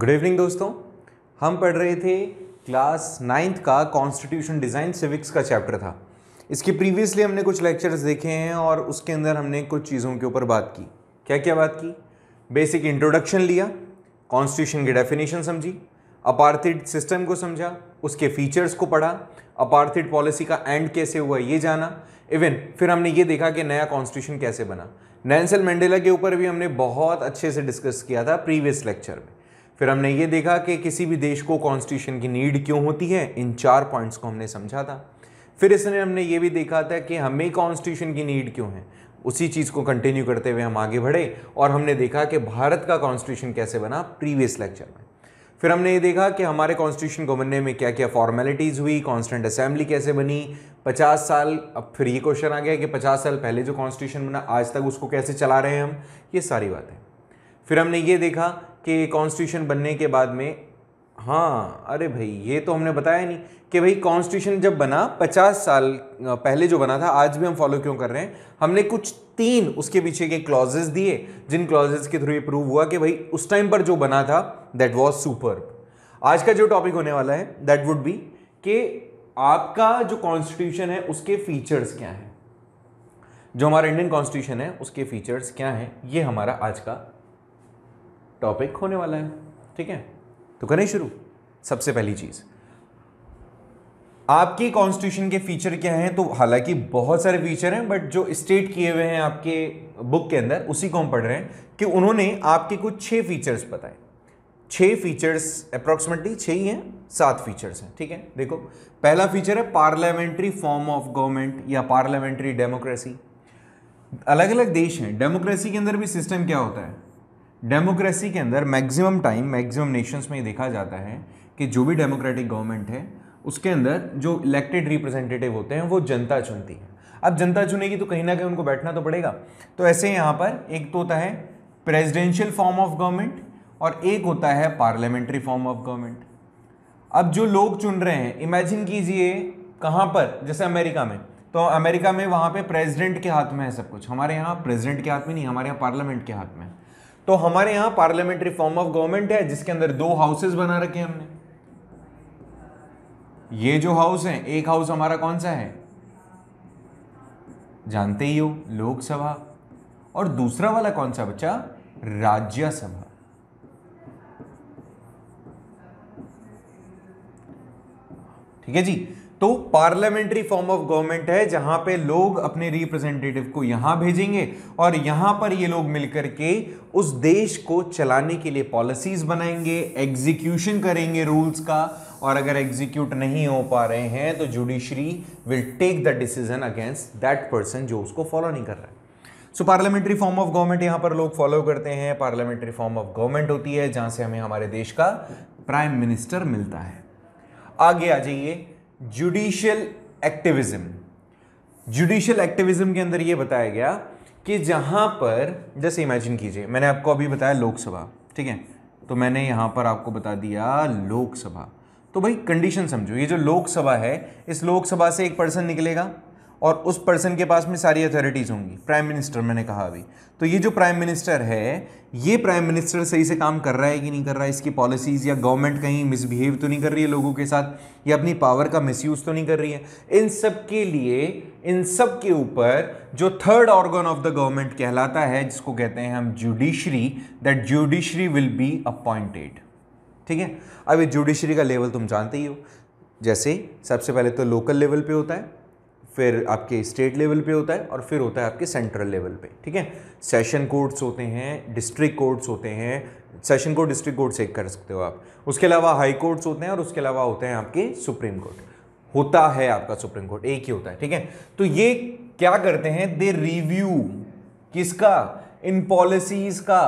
Good evening दोस्तों हम पढ़ रहे थे क्लास नाइन्थ का कॉन्स्टिट्यूशन डिज़ाइन सिविक्स का चैप्टर था इसके प्रीवियसली हमने कुछ लेक्चर्स देखे हैं और उसके अंदर हमने कुछ चीज़ों के ऊपर बात की क्या क्या बात की बेसिक इंट्रोडक्शन लिया कॉन्स्टिट्यूशन की डेफिनेशन समझी अपार्थिड सिस्टम को समझा उसके फीचर्स को पढ़ा अपार्थिड पॉलिसी का एंड कैसे हुआ ये जाना इवन फिर हमने ये देखा कि नया कॉन्स्टिट्यूशन कैसे बना नैनसेल मंडेला के ऊपर भी हमने बहुत अच्छे से डिस्कस किया था प्रीवियस लेक्चर में फिर हमने ये देखा कि किसी भी देश को कॉन्स्टिट्यूशन की नीड क्यों होती है इन चार पॉइंट्स को हमने समझा था फिर इसने हमने ये भी देखा था कि हमें कॉन्स्टिट्यूशन की नीड क्यों है उसी चीज़ को कंटिन्यू करते हुए हम आगे बढ़े और हमने देखा कि भारत का कॉन्स्टिट्यूशन कैसे बना प्रीवियस लेक्चर में फिर हमने ये देखा कि हमारे कॉन्स्टिट्यूशन को बनने में क्या क्या फॉर्मेलिटीज़ हुई कॉन्स्टेंट असेंबली कैसे बनी 50 साल अब फिर ये क्वेश्चन आ गया कि 50 साल पहले जो कॉन्स्टिट्यूशन बना आज तक उसको कैसे चला रहे हैं हम ये सारी बातें फिर हमने ये देखा कि कॉन्स्टिट्यूशन बनने के बाद में हाँ अरे भाई ये तो हमने बताया नहीं कि भाई कॉन्स्टिट्यूशन जब बना पचास साल पहले जो बना था आज भी हम फॉलो क्यों कर रहे हैं हमने कुछ तीन उसके पीछे के क्लॉजेस दिए जिन क्लॉजेस के थ्रू ये प्रूव हुआ कि भाई उस टाइम पर जो बना था दैट वॉज सुपर आज का जो टॉपिक होने वाला है दैट वुड बी कि आपका जो कॉन्स्टिट्यूशन है उसके फीचर्स क्या हैं जो हमारा इंडियन कॉन्स्टिट्यूशन है उसके फीचर्स क्या हैं ये हमारा आज का टॉपिक होने वाला है ठीक है तो करें शुरू सबसे पहली चीज़ आपके कॉन्स्टिट्यूशन के फीचर क्या हैं तो हालांकि बहुत सारे फीचर हैं बट जो स्टेट किए हुए हैं आपके बुक के अंदर उसी को हम पढ़ रहे हैं कि उन्होंने आपके कुछ छः फीचर्स बताए छह फीचर्स अप्रॉक्सीमेटली छह ही हैं सात फीचर्स हैं ठीक है देखो पहला फीचर है पार्लियामेंट्री फॉर्म ऑफ गवर्नमेंट या पार्लियामेंट्री डेमोक्रेसी अलग अलग देश हैं डेमोक्रेसी के अंदर भी सिस्टम क्या होता है डेमोक्रेसी के अंदर मैक्सिमम टाइम मैक्सिमम नेशंस में ये देखा जाता है कि जो भी डेमोक्रेटिक गवर्नमेंट है उसके अंदर जो इलेक्टेड रिप्रेजेंटेटिव होते हैं वो जनता चुनती है अब जनता चुनेगी तो कहीं ना कहीं उनको बैठना तो पड़ेगा तो ऐसे यहाँ पर एक तो होता है प्रेजिडेंशियल फॉर्म ऑफ गवर्नमेंट और एक होता है पार्लियामेंट्री फॉर्म ऑफ गवर्नमेंट अब जो लोग चुन रहे हैं इमेजिन कीजिए कहाँ पर जैसे अमेरिका में तो अमेरिका में वहाँ पे प्रेसिडेंट के हाथ में है सब कुछ हमारे यहाँ प्रेसिडेंट के हाथ में नहीं हमारे यहाँ पार्लियामेंट के हाथ में है तो हमारे यहां पार्लियामेंट्री फॉर्म ऑफ गवर्नमेंट है जिसके अंदर दो हाउसेस बना रखे हमने ये जो हाउस है एक हाउस हमारा कौन सा है जानते ही हो लोकसभा और दूसरा वाला कौन सा बच्चा राज्यसभा ठीक है जी तो पार्लियामेंट्री फॉर्म ऑफ गवर्नमेंट है जहां पे लोग अपने रिप्रेजेंटेटिव को यहां भेजेंगे और यहां पर ये लोग मिलकर के उस देश को चलाने के लिए पॉलिसीज बनाएंगे एग्जीक्यूशन करेंगे रूल्स का और अगर एग्जीक्यूट नहीं हो पा रहे हैं तो judiciary will take the decision against that person जो उसको फॉलो नहीं कर रहा है so parliamentary form of government यहां पर लोग फॉलो करते हैं पार्लियामेंट्री फॉर्म ऑफ गवर्नमेंट होती है जहां से हमें हमारे देश का प्राइम मिनिस्टर मिलता है आगे आ जाइए जुडिशियल एक्टिविज़्म जुडिशियल एक्टिविज़्म के अंदर ये बताया गया कि जहां पर जैसे इमेजिन कीजिए मैंने आपको अभी बताया लोकसभा ठीक है तो मैंने यहाँ पर आपको बता दिया लोकसभा तो भाई कंडीशन समझो ये जो लोकसभा है इस लोकसभा से एक पर्सन निकलेगा और उस पर्सन के पास में सारी अथॉरिटीज़ होंगी प्राइम मिनिस्टर मैंने कहा अभी तो ये जो प्राइम मिनिस्टर है ये प्राइम मिनिस्टर सही से काम कर रहा है कि नहीं कर रहा है इसकी पॉलिसीज़ या गवर्नमेंट कहीं मिसबिहेव तो नहीं कर रही है लोगों के साथ या अपनी पावर का मिसयूज़ तो नहीं कर रही है इन सब के लिए इन सब के ऊपर जो third organ of the government कहलाता है जिसको कहते हैं हम judiciary that judiciary will be appointed ठीक है अब ये जुडिशरी का लेवल तुम जानते ही हो जैसे सबसे पहले तो लोकल लेवल पे होता है फिर आपके स्टेट लेवल पे होता है और फिर होता है आपके सेंट्रल लेवल पे ठीक है सेशन कोर्ट्स होते हैं डिस्ट्रिक्ट कोर्ट्स होते हैं session court district court check कर सकते हो आप उसके अलावा हाई कोर्ट्स होते हैं और उसके अलावा होते हैं आपके सुप्रीम कोर्ट होता है आपका सुप्रीम कोर्ट एक ही होता है ठीक है तो ये क्या करते हैं दे रिव्यू किसका इन पॉलिसीज का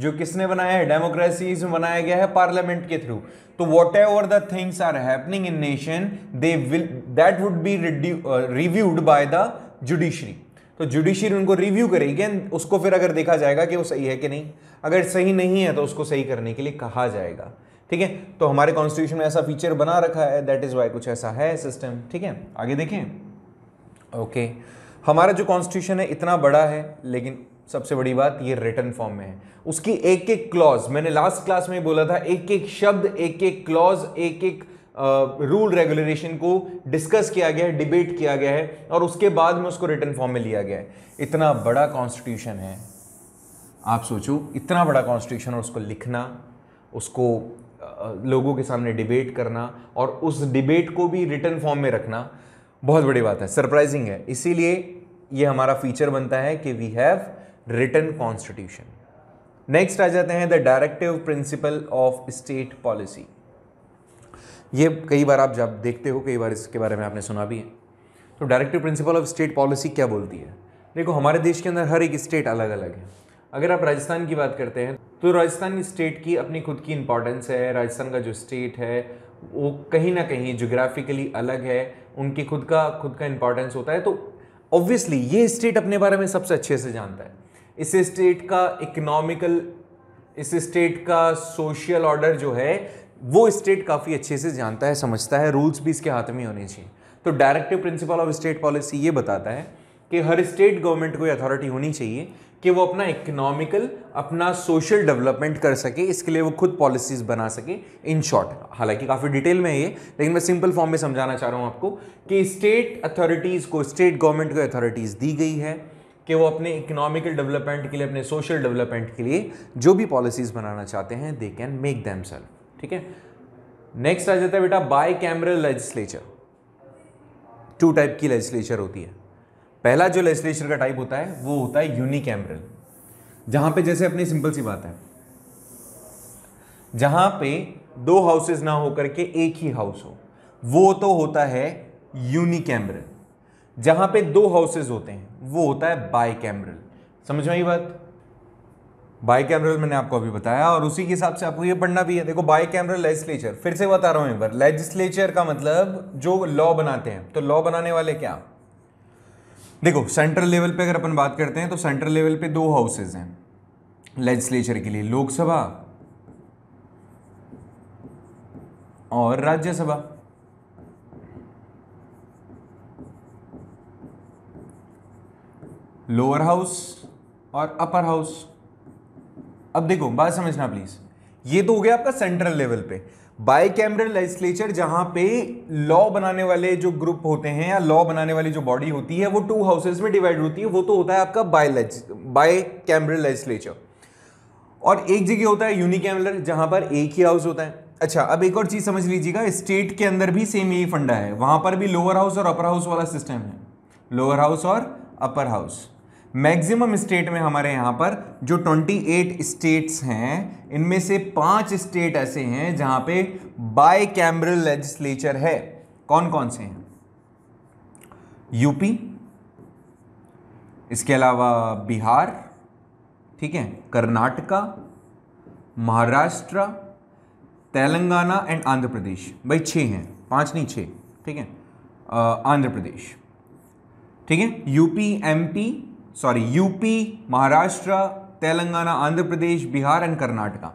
जो किसने बनाया है डेमोक्रेसीज में बनाया गया है पार्लियामेंट के थ्रू तो what ever the things are happening in nation they will that would be reviewed by the judiciary तो जुडिशरी उनको रिव्यू करेगी एंड उसको फिर अगर देखा जाएगा कि वो सही है कि नहीं अगर सही नहीं है तो उसको सही करने के लिए कहा जाएगा ठीक है तो हमारे कॉन्स्टिट्यूशन में ऐसा फीचर बना रखा है दैट इज़ वाई कुछ ऐसा है सिस्टम ठीक है आगे देखें ओके okay. हमारा जो कॉन्स्टिट्यूशन है इतना बड़ा है लेकिन सबसे बड़ी बात ये रिटर्न फॉर्म में है उसकी एक एक क्लॉज मैंने लास्ट क्लास में बोला था एक एक शब्द एक एक क्लॉज एक एक रूल रेगुलेशन को डिस्कस किया गया है डिबेट किया गया है और उसके बाद में उसको रिटर्न फॉर्म में लिया गया है इतना बड़ा कॉन्स्टिट्यूशन है आप सोचो इतना बड़ा कॉन्स्टिट्यूशन और उसको लिखना उसको लोगों के सामने डिबेट करना और उस डिबेट को भी रिटर्न फॉर्म में रखना बहुत बड़ी बात है सरप्राइजिंग है इसीलिए ये हमारा फीचर बनता है कि we have written constitution next आ जाते हैं the directive principle of state policy ये कई बार आप जब देखते हो कई बार इसके बारे में आपने सुना भी है तो directive principle of state policy क्या बोलती है देखो हमारे देश के अंदर हर एक स्टेट अलग अलग है अगर आप राजस्थान की बात करते हैं तो राजस्थान स्टेट की अपनी खुद की इंपॉर्टेंस है राजस्थान का जो स्टेट है वो कहीं ना कहीं जोग्राफिकली अलग है उनकी खुद का खुद का इंपॉर्टेंस होता है तो ऑब्वियसली ये स्टेट अपने बारे में सबसे अच्छे से जानता है इस स्टेट का इकोनॉमिकल इस स्टेट का सोशल ऑर्डर जो है वो स्टेट काफ़ी अच्छे से जानता है समझता है रूल्स भी इसके हाथ में होने चाहिए तो directive principle of state policy ये बताता है कि हर स्टेट गवर्नमेंट को अथॉरिटी होनी चाहिए कि वो अपना इकोनॉमिकल अपना सोशल डेवलपमेंट कर सके इसके लिए वो खुद पॉलिसीज बना सके इन शॉर्ट हालांकि काफ़ी डिटेल में है ये लेकिन मैं सिंपल फॉर्म में समझाना चाह रहा हूँ आपको कि स्टेट अथॉरिटीज़ को स्टेट गवर्नमेंट को अथॉरिटीज़ दी गई है कि वो अपने इकोनॉमिकल डेवलपमेंट के लिए अपने सोशल डेवलपमेंट के लिए जो भी पॉलिसीज़ बनाना चाहते हैं they can make them self ठीक है नेक्स्ट आ जाता है बेटा bicameral legislature two type की लेजिस्लेचर होती है पहला जो लेजिस्लेचर का टाइप होता है वो होता है यूनिकैमरल जहां पर जैसे अपनी सिंपल सी बात है जहां पे दो हाउसेज ना होकर के एक ही हाउस हो वो तो होता है यूनिकैमरल जहां पे दो हाउसेज होते हैं वो होता है बाई कैमरल समझ में आई बात बाई कैमरल मैंने आपको अभी बताया और उसी के हिसाब से आपको ये पढ़ना भी है देखो बाई कैमरल लेजिस्लेचर फिर से बता रहा हूं पर लेजिस्लेचर का मतलब जो लॉ बनाते हैं तो लॉ बनाने वाले क्या देखो सेंट्रल लेवल पे अगर अपन बात करते हैं तो सेंट्रल लेवल पे दो हाउसेज हैं लेजिस्लेचर के लिए लोकसभा और राज्यसभा लोअर हाउस और अपर हाउस अब देखो बात समझना प्लीज ये तो हो गया आपका सेंट्रल लेवल पे बाई कैमरल लेजिस्लेचर जहां पे लॉ बनाने वाले जो ग्रुप होते हैं या लॉ बनाने वाली जो बॉडी होती है वो टू हाउसेज में डिवाइड होती है वो तो होता है आपका बाई बाई कैमरल लेजिस्लेचर और एक जगह होता है यूनिकैमरल जहां पर एक ही हाउस होता है अच्छा अब एक और चीज़ समझ लीजिएगा स्टेट के अंदर भी सेम यही फंडा है वहां पर भी लोअर हाउस और अपर हाउस वाला सिस्टम है लोअर हाउस और अपर हाउस मैक्सिमम स्टेट में हमारे यहाँ पर जो 28 स्टेट्स हैं इनमें से पांच स्टेट ऐसे हैं जहाँ पे बाय कैमरल लेजिस्लेचर है कौन कौन से हैं यूपी इसके अलावा बिहार ठीक है कर्नाटका महाराष्ट्र तेलंगाना एंड आंध्र प्रदेश भाई छः हैं पांच नहीं छः ठीक है आंध्र प्रदेश ठीक है UP MP sorry UP Maharashtra Telangana Andhra Pradesh Bihar and Karnataka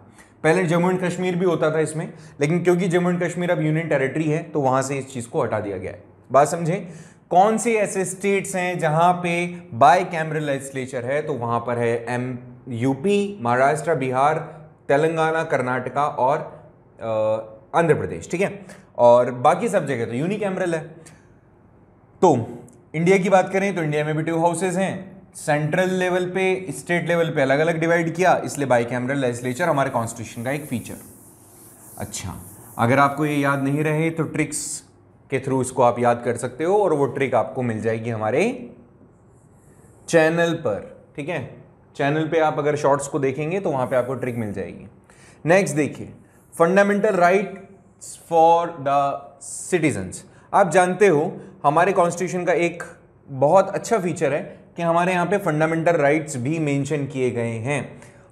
पहले जम्मू एंड कश्मीर भी होता था इसमें लेकिन क्योंकि जम्मू एंड कश्मीर अब यूनियन टेरिटरी है तो वहां से इस चीज़ को हटा दिया गया है बात समझे कौन से ऐसे स्टेट्स हैं जहां पे बाय कैमरल लेजिस्लेचर है तो वहां पर है एम यूपी महाराष्ट्र बिहार तेलंगाना कर्नाटका और आंध्र प्रदेश ठीक है और बाकी सब जगह तो यूनिकैमरल है तो इंडिया की बात करें तो इंडिया में भी टू हाउसेज हैं सेंट्रल लेवल पे स्टेट लेवल पे अलग अलग डिवाइड किया इसलिए बाई कैमरल लेजिस्लेचर हमारे कॉन्स्टिट्यूशन का एक फीचर अच्छा अगर आपको ये याद नहीं रहे तो ट्रिक्स के थ्रू इसको आप याद कर सकते हो और वो ट्रिक आपको मिल जाएगी हमारे चैनल पर ठीक है चैनल पे आप अगर शॉर्ट्स को देखेंगे तो वहाँ पे आपको ट्रिक मिल जाएगी नेक्स्ट देखिए fundamental right for the citizens आप जानते हो हमारे कॉन्स्टिट्यूशन का एक बहुत अच्छा फीचर है कि हमारे यहाँ पे फंडामेंटल राइट्स भी मेंशन किए गए हैं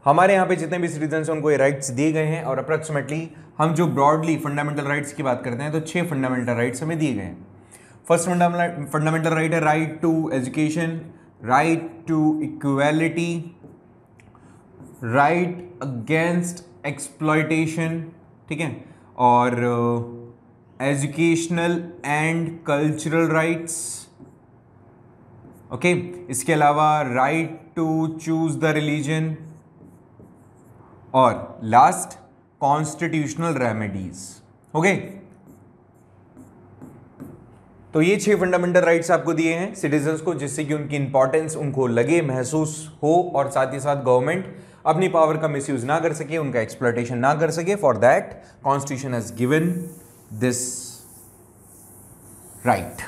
हमारे यहाँ पे जितने भी सिटीजन हैं उनको ये राइट्स दिए गए हैं और अप्रॉक्सिमेटली हम जो ब्रॉडली फंडामेंटल राइट्स की बात करते हैं तो छः फंडामेंटल राइट्स हमें दिए गए हैं फर्स्ट फंडामेंटल राइट है right to education right to equality right against exploitation ठीक है और educational and cultural rights okay okay? इसके अलावा right to choose the religion और लास्ट कॉन्स्टिट्यूशनल रेमेडीज ओके तो ये छह फंडामेंटल राइट्स आपको दिए हैं सिटीजन्स को जिससे कि उनकी इंपॉर्टेंस उनको लगे महसूस हो और साथ ही साथ गवर्नमेंट अपनी पावर का मिसयूज ना कर सके उनका एक्सप्लोटेशन ना कर सके for that constitution has given this right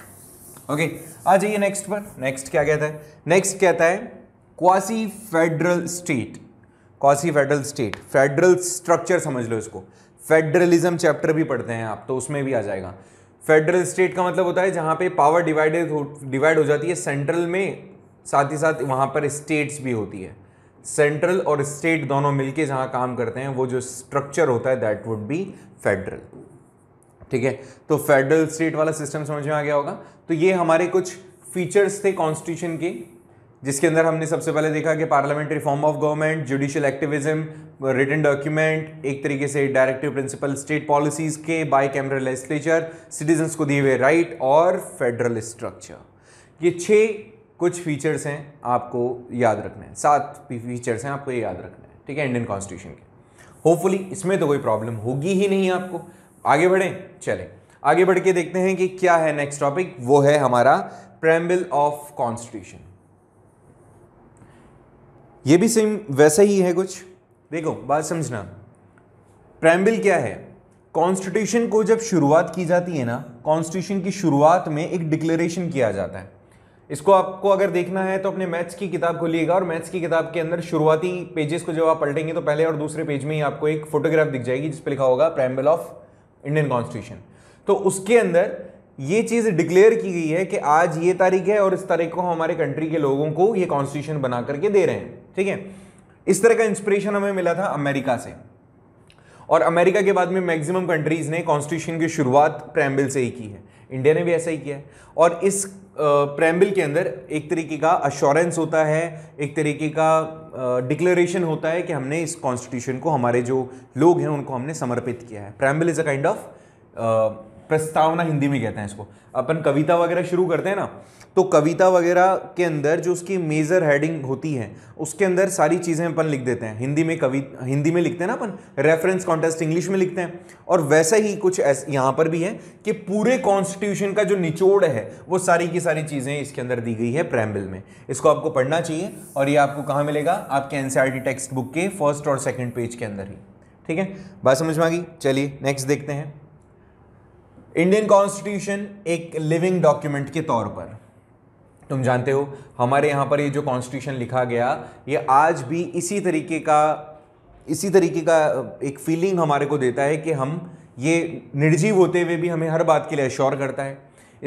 okay आ जाइए नेक्स्ट पर नेक्स्ट क्या कहता है नेक्स्ट कहता है quasi federal state quasi federal state federal structure समझ लो इसको फेडरलिज्म चैप्टर भी पढ़ते हैं आप तो उसमें भी आ जाएगा फेडरल स्टेट का मतलब होता है जहाँ पे पावर डिवाइडेड हो डिवाइड हो जाती है सेंट्रल में साथ ही साथ वहां पर स्टेट्स भी होती है सेंट्रल और स्टेट दोनों मिलके जहाँ काम करते हैं वो जो स्ट्रक्चर होता है दैट वुड बी फेडरल ठीक है तो फेडरल स्टेट वाला सिस्टम समझ में आ गया होगा तो ये हमारे कुछ फीचर्स थे कॉन्स्टिट्यूशन के जिसके अंदर हमने सबसे पहले देखा कि parliamentary form of government judicial activism written document एक तरीके से डायरेक्टिव प्रिंसिपल स्टेट पॉलिसीज के बाई कैमरल लेजिस्लेचर सिटीजन्स को दिए हुए राइट और फेडरल स्ट्रक्चर ये छः कुछ फीचर्स हैं आपको याद रखने हैं सात फीचर्स हैं आपको ये याद रखना है ठीक है इंडियन कॉन्स्टिट्यूशन के होपफुली इसमें तो कोई प्रॉब्लम होगी ही नहीं आपको आगे बढ़ें चलें आगे बढ़ के देखते हैं कि क्या है नेक्स्ट टॉपिक वो है हमारा प्रेम्बल ऑफ कॉन्स्टिट्यूशन ये भी सेम वैसा ही है कुछ देखो बात समझना प्रेम्बल क्या है कॉन्स्टिट्यूशन को जब शुरुआत की जाती है ना कॉन्स्टिट्यूशन की शुरुआत में एक डिक्लेरेशन किया जाता है इसको आपको अगर देखना है तो अपने मैथ्स की किताब खोलिएगा और मैथ्स की किताब के अंदर शुरुआती पेजेस को जब आप पलटेंगे तो पहले और दूसरे पेज में ही आपको एक फोटोग्राफ दिख जाएगी जिस पर लिखा होगा प्रेम्बल ऑफ इंडियन कॉन्स्टिट्यूशन तो उसके अंदर ये चीज़ डिक्लेयर की गई है कि आज ये तारीख है और इस तारीख को हमारे कंट्री के लोगों को ये कॉन्स्टिट्यूशन बना करके दे रहे हैं ठीक है इस तरह का इंस्पिरेशन हमें मिला था अमेरिका से और अमेरिका के बाद में मैक्सिमम कंट्रीज़ ने कॉन्स्टिट्यूशन की शुरुआत प्रैम्बल से ही की है इंडिया ने भी ऐसा ही किया है और इस प्रैम्बिल के अंदर एक तरीके का अश्योरेंस होता है एक तरीके का डिक्लेरेशन होता है कि हमने इस कॉन्स्टिट्यूशन को हमारे जो लोग हैं उनको हमने समर्पित किया है preamble is a kind of प्रस्तावना हिंदी में कहते हैं इसको अपन कविता वगैरह शुरू करते हैं ना तो कविता वगैरह के अंदर जो उसकी मेजर हेडिंग होती है उसके अंदर सारी चीज़ें अपन लिख देते हैं हिंदी में कवि हिंदी में लिखते हैं ना अपन रेफरेंस कॉन्टेस्ट इंग्लिश में लिखते हैं और वैसे ही कुछ ऐसे यहाँ पर भी है कि पूरे कॉन्स्टिट्यूशन का जो निचोड़ है वो सारी की सारी चीज़ें इसके अंदर दी गई है प्रैम्बल में इसको आपको पढ़ना चाहिए और ये आपको कहाँ मिलेगा आपके एन टेक्स्ट बुक के फर्स्ट और सेकेंड पेज के अंदर ही ठीक है बात समझ में आ गई चलिए नेक्स्ट देखते हैं इंडियन कॉन्स्टिट्यूशन एक लिविंग डॉक्यूमेंट के तौर पर तुम जानते हो हमारे यहाँ पर ये जो कॉन्स्टिट्यूशन लिखा गया ये आज भी इसी तरीके का इसी तरीके का एक फीलिंग हमारे को देता है कि हम ये निर्जीव होते हुए भी हमें हर बात के लिए अश्योर करता है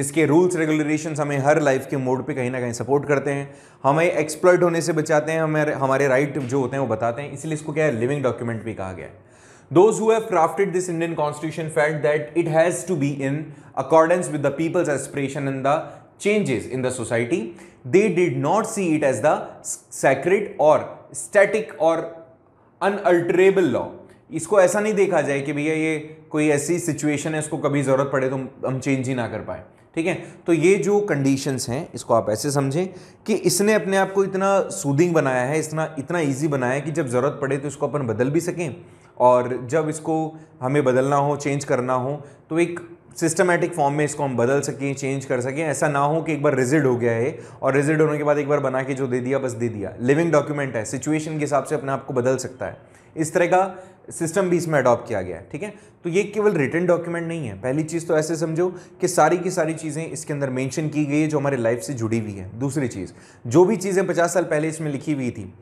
इसके रूल्स रेगुलेशंस हमें हर लाइफ के मोड पे कहीं ना कहीं सपोर्ट करते हैं हमें एक्सप्लॉइट होने से बचाते हैं हमें हमारे राइट जो होते हैं वो बताते हैं इसलिए इसको क्या है लिविंग डॉक्यूमेंट भी कहा गया है Those who have crafted this Indian constitution felt that it has to be in accordance with the people's aspiration and the changes in the society. They did not see it as the sacred or static or unalterable law. इसको ऐसा नहीं देखा जाए कि भैया ये कोई ऐसी सिचुएशन है इसको कभी ज़रूरत पड़े तो हम चेंज ही ना कर पाए ठीक है तो ये जो कंडीशंस हैं इसको आप ऐसे समझें कि इसने अपने आप को इतना सूदिंग बनाया है इतना इतना ईजी बनाया है कि जब ज़रूरत पड़े तो इसको अपन बदल भी सकें और जब इसको हमें बदलना हो चेंज करना हो तो एक सिस्टमेटिक फॉर्म में इसको हम बदल सकें चेंज कर सकें ऐसा ना हो कि एक बार रिजिड हो गया है और रिजिड होने के बाद एक बार बना के जो दे दिया बस दे दिया लिविंग डॉक्यूमेंट है सिचुएशन के हिसाब से अपने आप को बदल सकता है इस तरह का सिस्टम भी इसमें अडॉप्ट किया गया है ठीक है तो ये केवल रिटर्न डॉक्यूमेंट नहीं है पहली चीज़ तो ऐसे समझो कि सारी की सारी चीज़ें इसके अंदर मेंशन की गई है जो हमारे लाइफ से जुड़ी हुई है दूसरी चीज़ जो भी चीज़ें पचास साल पहले इसमें लिखी हुई थी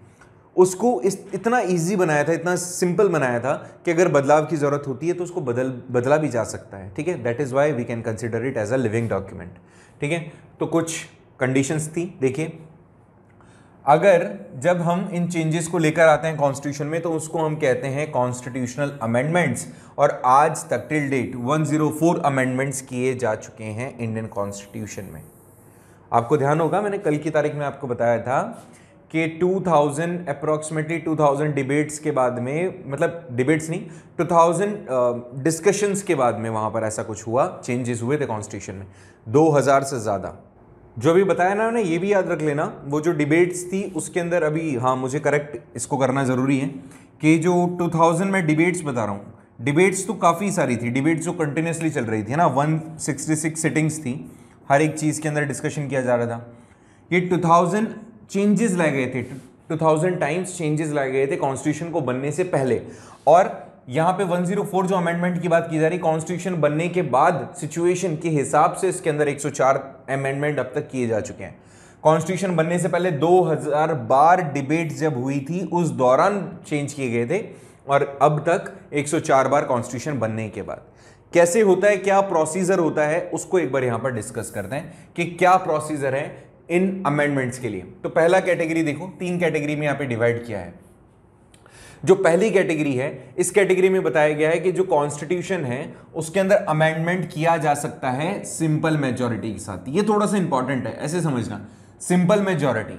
उसको इस इतना इजी बनाया था इतना सिंपल बनाया था कि अगर बदलाव की ज़रूरत होती है तो उसको बदल बदला भी जा सकता है ठीक है that is why we can consider it as a living document ठीक है तो कुछ कंडीशंस थी देखिए अगर जब हम इन चेंजेस को लेकर आते हैं कॉन्स्टिट्यूशन में तो उसको हम कहते हैं कॉन्स्टिट्यूशनल अमेंडमेंट्स और आज तक टिल डेट 104 अमेंडमेंट्स किए जा चुके हैं इंडियन कॉन्स्टिट्यूशन में आपको ध्यान होगा मैंने कल की तारीख में आपको बताया था कि 2000 अप्रॉक्सीमेटली टू डिबेट्स के बाद में मतलब डिबेट्स नहीं 2000 डिस्कशंस uh, के बाद में वहाँ पर ऐसा कुछ हुआ चेंजेस हुए थे कॉन्स्टिट्यूशन में 2000 से ज़्यादा जो अभी बताया ना उन्हें ये भी याद रख लेना वो जो डिबेट्स थी उसके अंदर अभी हाँ मुझे करेक्ट इसको करना ज़रूरी है कि जो 2000 में डिबेट्स बता रहा हूँ डिबेट्स तो काफ़ी सारी थी डिबेट्स जो कंटिन्यूसली चल रही थी ना 166 सिटिंग्स थी हर एक चीज़ के अंदर डिस्कशन किया जा रहा था ये 2000 चेंजेस लाए गए थे टू थाउजेंड टाइम्स चेंजेस लाए गए थे कॉन्स्टिट्यूशन को बनने से पहले और यहाँ पे 104 जो अमेंडमेंट की बात की जा रही कॉन्स्टिट्यूशन बनने के बाद सिचुएशन के हिसाब से इसके अंदर 104 अमेंडमेंट अब तक किए जा चुके हैं कॉन्स्टिट्यूशन बनने से पहले 2000 बार डिबेट जब हुई थी उस दौरान चेंज किए गए थे और अब तक 104 बार कॉन्स्टिट्यूशन बनने के बाद कैसे होता है क्या प्रोसीजर होता है उसको एक बार यहां पर डिस्कस करते हैं कि क्या प्रोसीजर है इन अमेंडमेंट्स के लिए तो पहला कैटेगरी देखो तीन कैटेगरी में यहाँ पे डिवाइड किया है जो पहली कैटेगरी है इस कैटेगरी में बताया गया है कि जो कॉन्स्टिट्यूशन है उसके अंदर अमेंडमेंट किया जा सकता है सिंपल मेजोरिटी के साथ ये थोड़ा सा इंपॉर्टेंट है ऐसे समझना सिंपल मेजोरिटी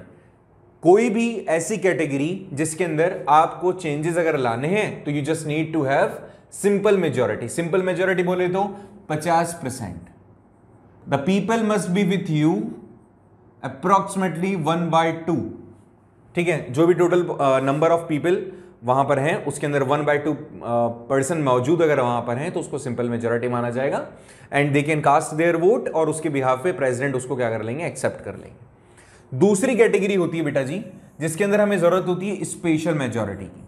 कोई भी ऐसी कैटेगरी जिसके अंदर आपको चेंजेस अगर लाने हैं तो you just need to have simple majority simple majority बोले तो 50 percent the people must be with you approximately one by two ठीक है जो भी टोटल नंबर ऑफ पीपल वहां पर हैं उसके अंदर वन बाई टू पर्सन मौजूद अगर वहां पर हैं तो उसको सिंपल मेजोरिटी माना जाएगा and they can cast their vote और उसके बिहाफ पे प्रेसिडेंट उसको क्या कर लेंगे एक्सेप्ट कर लेंगे दूसरी कैटेगरी होती है बेटा जी जिसके अंदर हमें ज़रूरत होती है स्पेशल मेजोरिटी की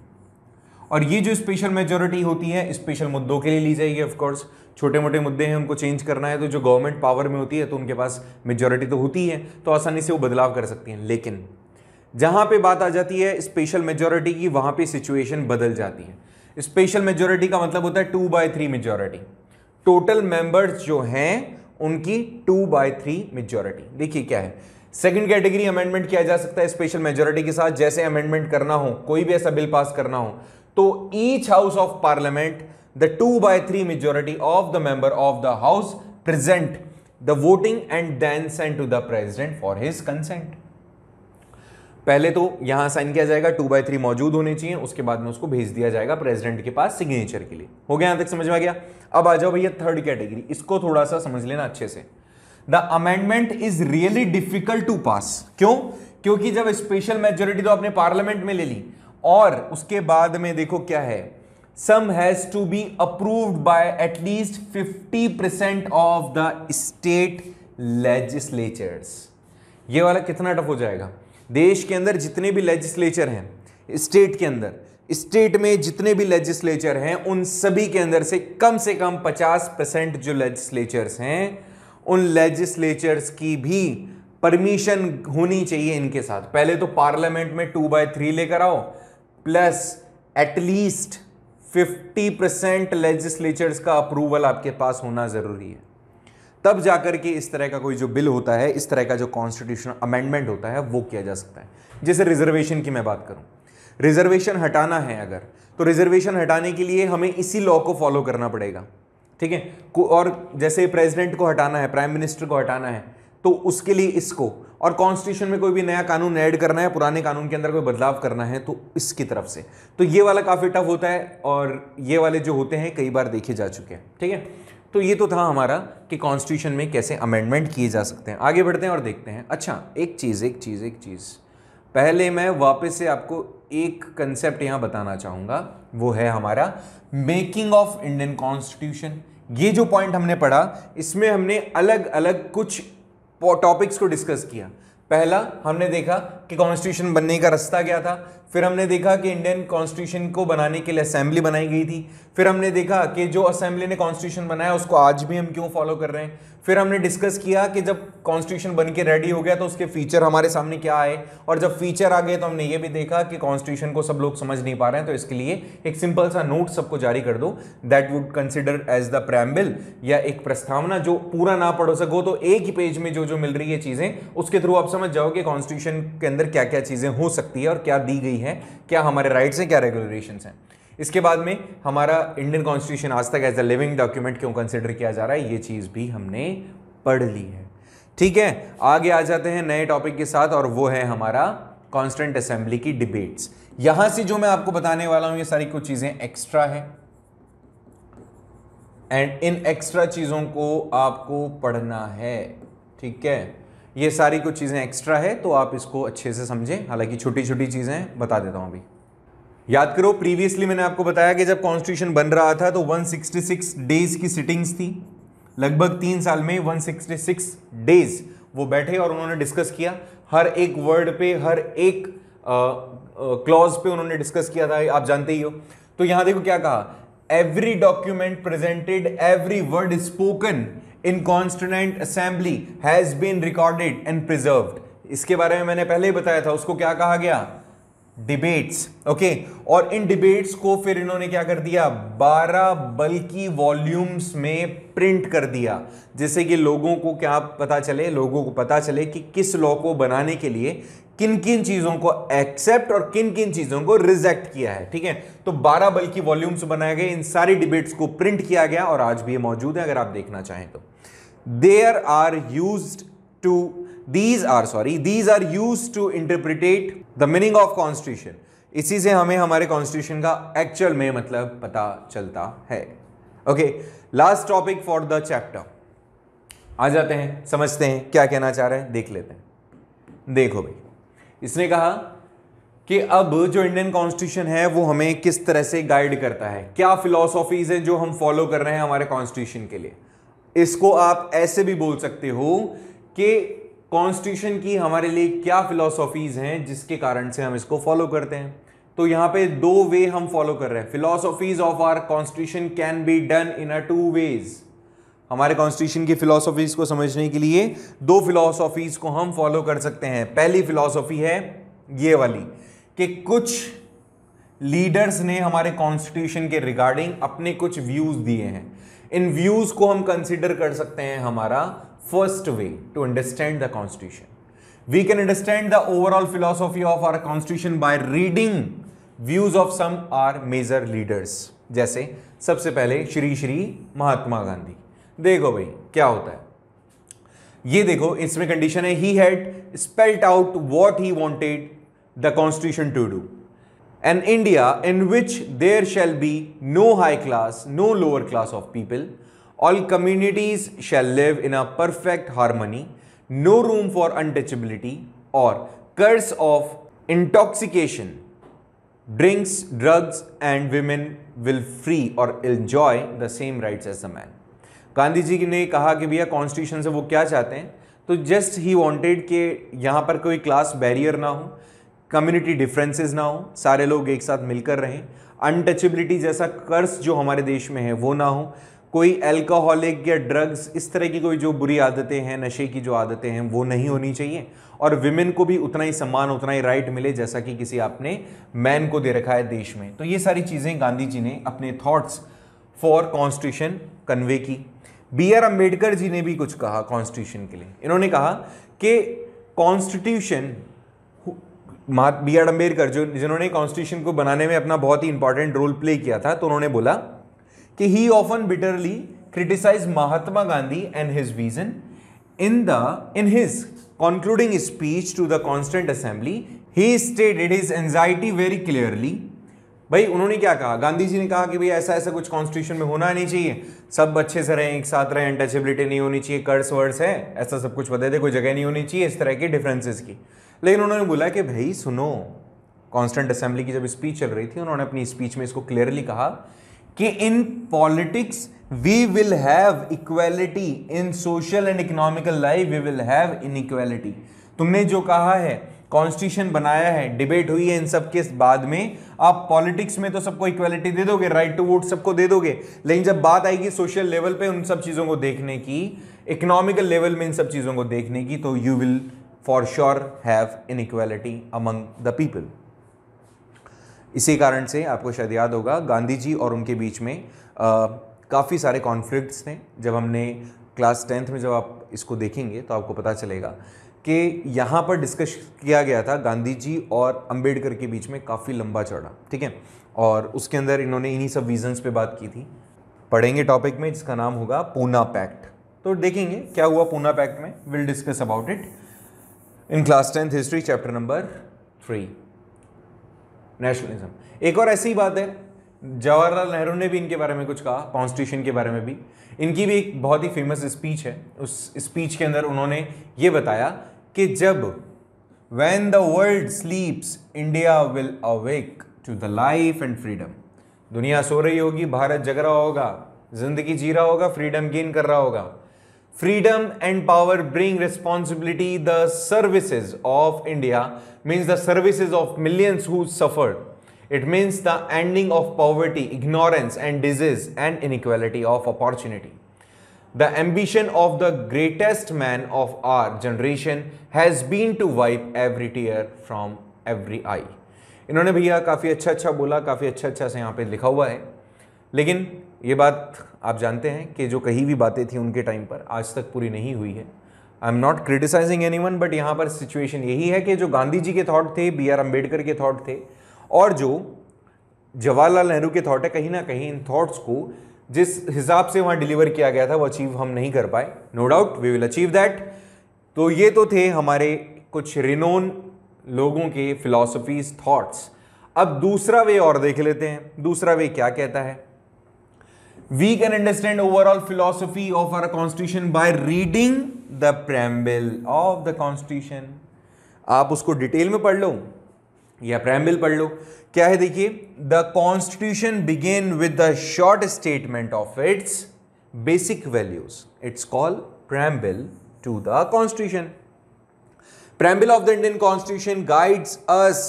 और ये जो स्पेशल मेजोरिटी होती है स्पेशल मुद्दों के लिए ली जाएगी ऑफकोर्स छोटे मोटे मुद्दे हैं उनको चेंज करना है तो जो गवर्नमेंट पावर में होती है तो उनके पास मेजोरिटी तो होती है तो आसानी से वो बदलाव कर सकती हैं लेकिन जहाँ पे बात आ जाती है स्पेशल मेजोरिटी की वहाँ पे सिचुएशन बदल जाती है स्पेशल मेजोरिटी का मतलब होता है two by three majority total members जो हैं उनकी टू बाय थ्री मेजोरिटी देखिए क्या है सेकंड कैटेगरी अमेंडमेंट किया जा सकता है स्पेशल मेजोरिटी के साथ जैसे अमेंडमेंट करना हो कोई भी ऐसा बिल पास करना हो तो each house of parliament the 2 by 3 majority of the member of the house present the voting and then sent to the president for his consent पहले तो यहां साइन किया जाएगा टू बाई थ्री मौजूद होने चाहिए उसके बाद में उसको भेज दिया जाएगा प्रेसिडेंट के पास सिग्नेचर के लिए हो गया यहां तक समझ में आ गया अब आ जाओ भैया थर्ड कैटेगरी इसको थोड़ा सा समझ लेना अच्छे से the amendment is really difficult to pass क्यों क्योंकि जब स्पेशल मेजोरिटी तो आपने पार्लियामेंट में ले ली और उसके बाद में देखो क्या है some has to be approved by at least fifty percent of the state legislatures ये वाला कितना टफ हो जाएगा देश के अंदर जितने भी लेजिस्लेचर हैं स्टेट के अंदर स्टेट में जितने भी लेजिस्लेचर हैं उन सभी के अंदर से कम से कम 50 परसेंट जो लेजिस्लेचर्स हैं उन लेजिस्लेचर्स की भी परमिशन होनी चाहिए इनके साथ पहले तो पार्लियामेंट में टू बाय थ्री लेकर आओ प्लस एटलीस्ट 50 परसेंट लेजिस्लेचर्स का अप्रूवल आपके पास होना जरूरी है तब जाकर के इस तरह का कोई जो बिल होता है इस तरह का जो कॉन्स्टिट्यूशनल अमेंडमेंट होता है वो किया जा सकता है जैसे रिजर्वेशन की मैं बात करूँ रिजर्वेशन हटाना है अगर तो रिजर्वेशन हटाने के लिए हमें इसी लॉ को फॉलो करना पड़ेगा ठीक है और जैसे प्रेसिडेंट को हटाना है प्राइम मिनिस्टर को हटाना है तो उसके लिए इसको और कॉन्स्टिट्यूशन में कोई भी नया कानून ऐड करना है पुराने कानून के अंदर कोई बदलाव करना है तो इसकी तरफ से तो ये वाला काफ़ी टफ होता है और ये वाले जो होते हैं कई बार देखे जा चुके हैं ठीक है तो ये तो था हमारा कि कॉन्स्टिट्यूशन में कैसे अमेंडमेंट किए जा सकते हैं आगे बढ़ते हैं और देखते हैं अच्छा एक चीज़ एक चीज़ एक चीज़ पहले मैं वापस से आपको एक कंसेप्ट यहाँ बताना चाहूँगा वो है हमारा मेकिंग ऑफ इंडियन कॉन्स्टिट्यूशन ये जो पॉइंट हमने पढ़ा इसमें हमने अलग अलग कुछ टॉपिक्स को डिस्कस किया पहला हमने देखा कि कॉन्स्टिट्यूशन बनने का रास्ता क्या था फिर हमने देखा कि इंडियन कॉन्स्टिट्यूशन को बनाने के लिए असेंबली बनाई गई थी फिर हमने देखा कि जो असेंबली ने कॉन्स्टिट्यूशन बनाया उसको आज भी हम क्यों फॉलो कर रहे हैं फिर हमने डिस्कस किया कि जब कॉन्स्टिट्यूशन बन के रेडी हो गया तो उसके फीचर हमारे सामने क्या आए और जब फीचर आ गए तो हमने ये भी देखा कि कॉन्स्टिट्यूशन को सब लोग समझ नहीं पा रहे हैं तो इसके लिए एक सिंपल सा नोट सबको जारी कर दो that would consider as the preamble या एक प्रस्तावना जो पूरा ना पढ़ो सको तो एक ही पेज में जो जो मिल रही है चीज़ें उसके थ्रू आप समझ जाओ कि कॉन्स्टिट्यूशन के अंदर क्या क्या चीज़ें हो सकती है और क्या दी गई है क्या हमारे राइट्स हैं क्या रेगुलेशन हैं इसके बाद में हमारा इंडियन कॉन्स्टिट्यूशन आज तक एज अ लिविंग डॉक्यूमेंट क्यों कंसिडर किया जा रहा है ये चीज़ भी हमने पढ़ ली है ठीक है आगे आ जाते हैं नए टॉपिक के साथ और वो है हमारा कॉन्स्टेंट असेंबली की डिबेट्स यहां से जो मैं आपको बताने वाला हूं ये सारी कुछ चीज़ें एक्स्ट्रा है एंड इन एक्स्ट्रा चीज़ों को आपको पढ़ना है ठीक है ये सारी कुछ चीज़ें एक्स्ट्रा है तो आप इसको अच्छे से समझें हालांकि छोटी छोटी चीज़ें बता देता हूँ अभी याद करो प्रीवियसली मैंने आपको बताया कि जब कॉन्स्टिट्यूशन बन रहा था तो 166 डेज की सिटिंग्स थी लगभग तीन साल में 166 डेज वो बैठे और उन्होंने डिस्कस किया हर एक वर्ड पे हर एक क्लॉज पे उन्होंने डिस्कस किया था आप जानते ही हो तो यहां देखो क्या कहा every document presented every word spoken in consonant assembly has been recorded and preserve इसके बारे में मैंने पहले ही बताया था उसको क्या कहा गया डिबेट्स ओके okay? और इन डिबेट्स को फिर इन्होंने क्या कर दिया बारह बल्कि वॉल्यूम्स में प्रिंट कर दिया जैसे कि लोगों को क्या पता चले लोगों को पता चले कि किस लॉ को बनाने के लिए किन किन चीज़ों को एक्सेप्ट और किन किन चीज़ों को रिजेक्ट किया है ठीक है तो बारह बल्कि वॉल्यूम्स बनाए गए इन सारी डिबेट्स को प्रिंट किया गया और आज भी ये मौजूद है अगर आप देखना चाहें तो there are use to these are sorry these are use to interpret the meaning of constitution इसी से हमें हमारे कॉन्स्टिट्यूशन का एक्चुअल में मतलब पता चलता है okay last topic for the chapter आ जाते हैं समझते हैं क्या कहना चाह रहे हैं देख लेते हैं देखो भाई इसने कहा कि अब जो इंडियन कॉन्स्टिट्यूशन है वो हमें किस तरह से गाइड करता है क्या फिलोसॉफीज हैं जो हम फॉलो कर रहे हैं हमारे कॉन्स्टिट्यूशन के लिए इसको आप ऐसे भी बोल सकते हो कि कॉन्स्टिट्यूशन की हमारे लिए क्या फिलोसॉफीज़ हैं जिसके कारण से हम इसको फॉलो करते हैं तो यहाँ पे दो वे हम फॉलो कर रहे हैं philosophies of our constitution can be done in a two ways हमारे कॉन्स्टिट्यूशन की फिलोसॉफीज को समझने के लिए दो फिलोसॉफीज को हम फॉलो कर सकते हैं पहली फिलोसॉफी है ये वाली कि कुछ लीडर्स ने हमारे कॉन्स्टिट्यूशन के रिगार्डिंग अपने कुछ व्यूज दिए हैं इन व्यूज को हम कंसिडर कर सकते हैं हमारा first way to understand the constitution we can understand the overall philosophy of our constitution by reading views of some our major leaders जैसे सबसे पहले श्री श्री महात्मा गांधी देखो भाई क्या होता है ये देखो इसमें कंडीशन है he had spelt out what he wanted the constitution to do an India in which there shall be no high class, no lower class of people. All communities shall live in a perfect harmony, no room for untouchability or curse of intoxication. Drinks, drugs, and women will free or enjoy the same rights as the man. Gandhi ji ने कहा कि भैया constitution से वो क्या चाहते हैं तो जस्ट ही वांटेड कि यहाँ पर कोई क्लास बैरियर ना हो कम्युनिटी डिफरेंसेस ना हो सारे लोग एक साथ मिलकर रहें अनटचेबिलिटी जैसा कर्स जो हमारे देश में है वो ना हो कोई अल्कोहलिक या ड्रग्स इस तरह की कोई जो बुरी आदतें हैं नशे की जो आदतें हैं वो नहीं होनी चाहिए और विमेन को भी उतना ही सम्मान उतना ही राइट मिले जैसा कि किसी आपने मैन को दे रखा है देश में तो ये सारी चीज़ें गांधी जी ने अपने थॉट्स फॉर कॉन्स्टिट्यूशन कन्वे की बी आर अम्बेडकर जी ने भी कुछ कहा कॉन्स्टिट्यूशन के लिए इन्होंने कहा कि कॉन्स्टिट्यूशन बी आर अम्बेडकर जो जिन्होंने कॉन्स्टिट्यूशन को बनाने में अपना बहुत ही इंपॉर्टेंट रोल प्ले किया था तो उन्होंने बोला कि he often bitterly criticise Mahatma Gandhi and his vision in the in his concluding speech to the constituent assembly he state it is anxiety very clearly भाई उन्होंने क्या कहा गांधी जी ने कहा कि भाई ऐसा ऐसा कुछ कॉन्स्टिट्यूशन में होना नहीं चाहिए सब अच्छे से रहें एक साथ रहें अनटचेबिलिटी नहीं होनी चाहिए कर्स वर्स है ऐसा सब कुछ बताए थे कोई जगह नहीं होनी चाहिए इस तरह के डिफरेंसेस की लेकिन उन्होंने बोला कि भाई सुनो कॉन्स्टेंट असेंबली की जब स्पीच चल रही थी उन्होंने अपनी स्पीच में इसको क्लियरली कहा कि in politics we will have equality in social and economical life we will have equality तुमने जो कहा है कॉन्स्टिट्यूशन बनाया है डिबेट हुई है इन सब के बाद में आप पॉलिटिक्स में तो सबको इक्वेलिटी दे दोगे राइट टू वोट सबको दे दोगे लेकिन जब बात आएगी सोशल लेवल पे उन सब चीज़ों को देखने की इकोनॉमिकल लेवल में इन सब चीज़ों को देखने की तो you will for sure have inequality among the people इसी कारण से आपको शायद याद होगा गांधी जी और उनके बीच में काफ़ी सारे कॉन्फ्लिक्ट्स थे जब हमने क्लास टेंथ में जब आप इसको देखेंगे तो आपको पता चलेगा कि यहाँ पर डिस्कस किया गया था गांधी जी और अंबेडकर के बीच में काफ़ी लंबा चौड़ा ठीक है और उसके अंदर इन्होंने इन्हीं सब रीजन्स पे बात की थी पढ़ेंगे टॉपिक में जिसका नाम होगा पूना पैक्ट तो देखेंगे क्या हुआ पूना पैक्ट में will discuss about it in class tenth history chapter number three nationalism एक और ऐसी बात है जवाहरलाल नेहरू ने भी इनके बारे में कुछ कहा कॉन्स्टिट्यूशन के बारे में भी इनकी भी एक बहुत ही फेमस स्पीच है उस स्पीच के अंदर उन्होंने ये बताया कि जब when the world sleeps India will awake to the life and freedom दुनिया सो रही होगी भारत जग रहा होगा जिंदगी जी रहा होगा फ्रीडम गेन कर रहा होगा Freedom and power bring responsibility, the services of India means the services of millions who suffered. It means the ending of poverty, ignorance and disease and inequality of opportunity. The ambition of the greatest man of our generation has been to wipe every tear from every eye. इन्होंने भैया काफ़ी अच्छा अच्छा बोला काफ़ी अच्छा अच्छा से यहाँ पे लिखा हुआ है लेकिन ये बात आप जानते हैं कि जो कही भी बातें थी उनके टाइम पर आज तक पूरी नहीं हुई है I am not criticising any one but यहाँ पर सिचुएशन यही है कि जो गांधी जी के थॉट थे बी आर अम्बेडकर के थॉट थे और जो जवाहरलाल नेहरू के थॉट है कहीं ना कहीं इन थॉट्स को जिस हिसाब से वहाँ डिलीवर किया गया था वो अचीव हम नहीं कर पाए no doubt we will achieve that तो ये तो थे हमारे कुछ रिनोन लोगों के फिलोसफीज थॉट्स अब दूसरा वे और देख लेते हैं दूसरा वे क्या कहता है we can understand overall philosophy of our constitution by reading the preamble of the constitution आप उसको डिटेल में पढ़ लो या प्रेम्बिल पढ़ लो क्या है देखिए the constitution begin with the short statement of its basic values its call preamble to the constitution preamble of the Indian constitution guides us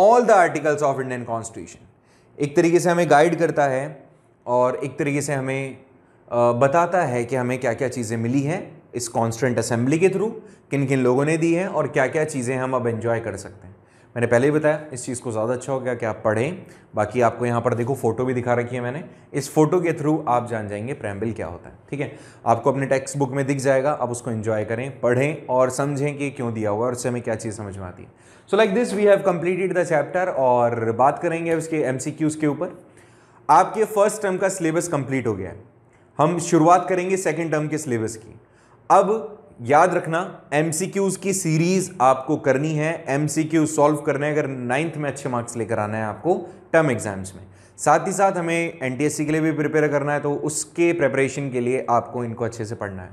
all the articles of Indian constitution एक तरीके से हमें गाइड करता है और एक तरीके से हमें बताता है कि हमें क्या क्या चीज़ें मिली हैं इस कॉन्स्टेंट असेंबली के थ्रू किन किन लोगों ने दी हैं और क्या क्या चीज़ें हम अब इन्जॉय कर सकते हैं मैंने पहले ही बताया इस चीज़ को ज़्यादा अच्छा होगा कि आप पढ़ें बाकी आपको यहाँ पर देखो फोटो भी दिखा रखी है मैंने इस फोटो के थ्रू आप जान जाएंगे प्रैम्बिल क्या होता है ठीक है आपको अपने टेक्स्ट बुक में दिख जाएगा आप उसको इन्जॉय करें पढ़ें और समझें कि क्यों दिया हुआ और उससे हमें क्या चीज़ समझ में आती है so like this we have completed the chapter और बात करेंगे उसके एम के ऊपर आपके फर्स्ट टर्म का सिलेबस कंप्लीट हो गया है हम शुरुआत करेंगे सेकेंड टर्म के सिलेबस की अब याद रखना एम की सीरीज आपको करनी है एम सॉल्व करने अगर नाइन्थ में अच्छे मार्क्स लेकर आना है आपको टर्म एग्जाम्स में साथ ही साथ हमें एन के लिए भी प्रिपेयर करना है तो उसके प्रेपरेशन के लिए आपको इनको अच्छे से पढ़ना है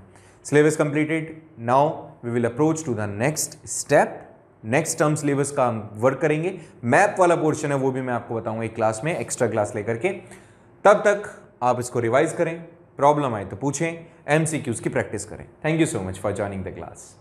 syllabus completed now we will approach to the next step next term syllabus का हम वर्क करेंगे मैप वाला पोर्शन है वो भी मैं आपको बताऊंगा एक क्लास में एक्स्ट्रा क्लास लेकर के तब तक आप इसको रिवाइज करें प्रॉब्लम आए तो पूछें एमसीक्यूज की प्रैक्टिस करें thank you so much for joining the class